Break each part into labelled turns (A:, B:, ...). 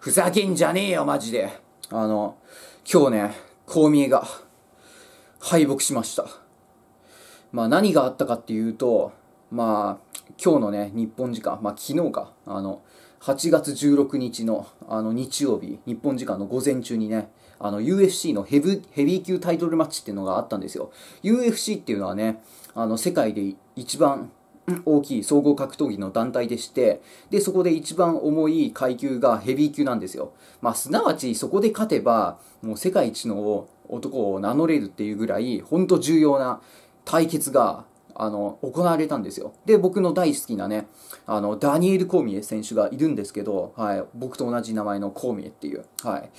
A: ふざけんじゃねえよ、マジで。あの、今日ね、こう見えが、敗北しました。まあ何があったかっていうと、まあ、今日のね、日本時間、まあ昨日か、あの、8月16日の、あの、日曜日、日本時間の午前中にね、あの、UFC のヘブ、ヘビー級タイトルマッチっていうのがあったんですよ。UFC っていうのはね、あの、世界で一番大きい総合格闘技の団体でして、で、そこで一番重い階級がヘビー級なんですよ。まあ、すなわちそこで勝てば、もう世界一の男を名乗れるっていうぐらい、ほんと重要な対決が、あの、行われたんですよ。で、僕の大好きなね、あの、ダニエル・コーミエ選手がいるんですけど、はい、僕と同じ名前のコーミエっていう。はい。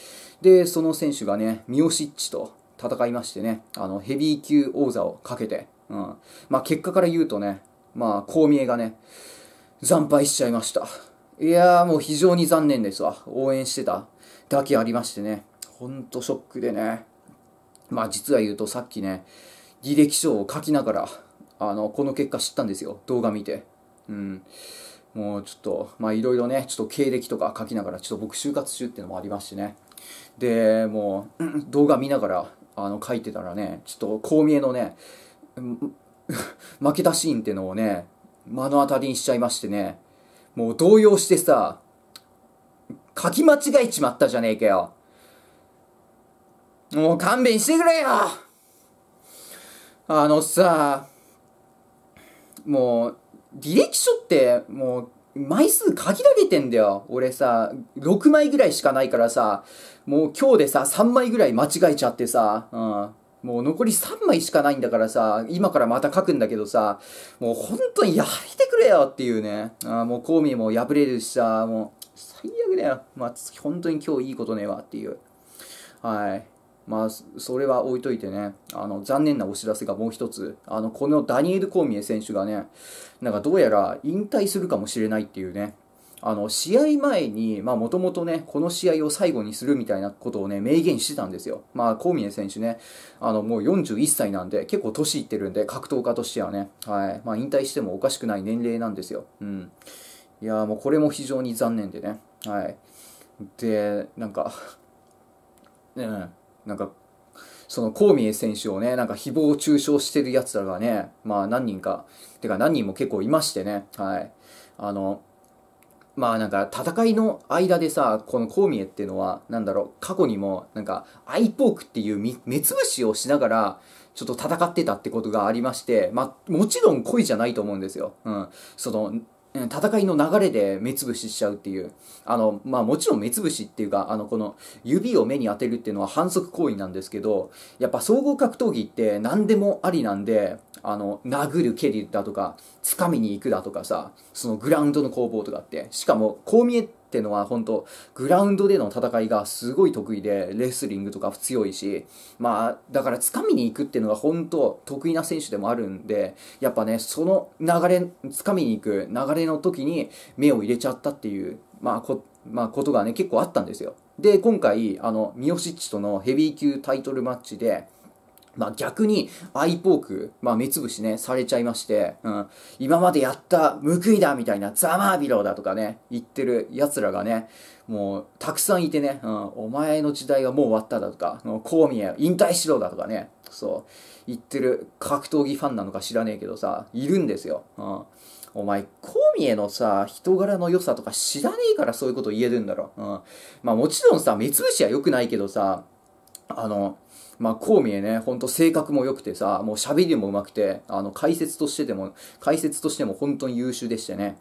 A: で、その選手がね、ミオシッチと戦いましてね、あの、ヘビー級王座をかけて、うん。まあ、結果から言うとね、まあ、こう見えがね、惨敗しちゃいました。いやーもう非常に残念ですわ。応援してただけありましてね。ほんとショックでね。まあ実は言うとさっきね、履歴書を書きながら、あの、この結果知ったんですよ。動画見て。うん。もうちょっと、まあいろいろね、ちょっと経歴とか書きながら、ちょっと僕就活中っていうのもありましてね。で、もう、動画見ながら、あの、書いてたらね、ちょっと、こう見えのね、負けたシーンってのをね、目の当たりにしちゃいましてね、もう動揺してさ、書き間違えちまったじゃねえかよ。もう勘弁してくれよあのさ、もう、履歴書ってもう枚数限られてんだよ。俺さ、6枚ぐらいしかないからさ、もう今日でさ、3枚ぐらい間違えちゃってさ、うん。もう残り3枚しかないんだからさ、今からまた書くんだけどさ、もう本当にやめてくれよっていうね。あもうコーミーも破れるしさ、もう最悪だよ。まあ、本当に今日いいことねえわっていう。はい。まあ、それは置いといてね、あの、残念なお知らせがもう一つ。あの、このダニエル・コーミエ選手がね、なんかどうやら引退するかもしれないっていうね。あの、試合前に、まあ、もともとね、この試合を最後にするみたいなことをね、明言してたんですよ。まあ、コーミネ選手ね、あの、もう41歳なんで、結構年いってるんで、格闘家としてはね、はい。まあ、引退してもおかしくない年齢なんですよ。うん。いやもうこれも非常に残念でね。はい。で、なんかね、なんか、その、コーミエ選手をね、なんか、誹謗中傷してる奴らがね、まあ、何人か、てか何人も結構いましてね、はい。あの、まあなんか戦いの間でさこの孔エっていうのは何だろう過去にもなんかアイポークっていう目つぶしをしながらちょっと戦ってたってことがありまして、まあ、もちろん恋じゃないと思うんですよ。うん。その、戦いの流れで目つぶししちゃうっていう。あの、まあもちろん目つぶしっていうか、あの、この指を目に当てるっていうのは反則行為なんですけど、やっぱ総合格闘技って何でもありなんで、あの、殴る蹴りだとか、掴みに行くだとかさ、そのグラウンドの攻防とかって、しかもこう見えて、ってのは本当グラウンドでの戦いがすごい得意でレスリングとか強いしまあだから掴みに行くっていうのが本当得意な選手でもあるんでやっぱねその流れ掴みに行く流れの時に目を入れちゃったっていうまあこまあ、ことがね結構あったんですよで今回あの三好っちとのヘビー級タイトルマッチでまあ、逆に、アイポーク、まあ、目つぶしね、されちゃいまして、うん、今までやった報いだみたいな、ざまあびろだとかね、言ってる奴らがね、もう、たくさんいてね、うん、お前の時代はもう終わっただとか、こう見え、引退しろだとかね、そう、言ってる格闘技ファンなのか知らねえけどさ、いるんですよ。うんお前、コミエのさ、人柄の良さとか知らねえからそういうこと言えるんだろ。うん。まあもちろんさ、目つぶしは良くないけどさ、あの、まあ、こう見えね、ほんと性格も良くてさ、もう喋りも上手くて、あの、解説としてでも、解説としても本当に優秀でしてね、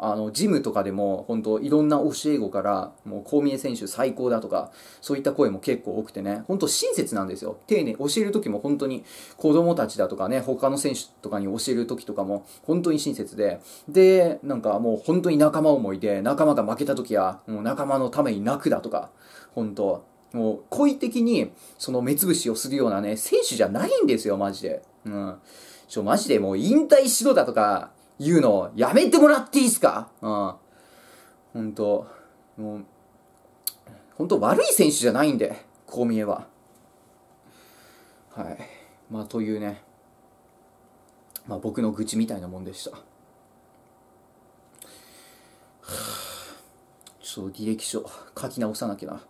A: あの、ジムとかでも、本当いろんな教え子から、もう、こう見え選手最高だとか、そういった声も結構多くてね、ほんと親切なんですよ。丁寧、教える時も本当に、子供たちだとかね、他の選手とかに教える時とかも、本当に親切で、で、なんかもう本当に仲間思いで、仲間が負けた時は、もう仲間のために泣くだとか、本当もう、故意的に、その目つぶしをするようなね、選手じゃないんですよ、マジで。うん。ちょ、マジでもう引退しろだとか、言うの、やめてもらっていいっすかうん。ほんと、もう、ほんと悪い選手じゃないんで、こう見えは。はい。まあ、というね、まあ、僕の愚痴みたいなもんでした。ちょっと履歴書書き直さなきゃな。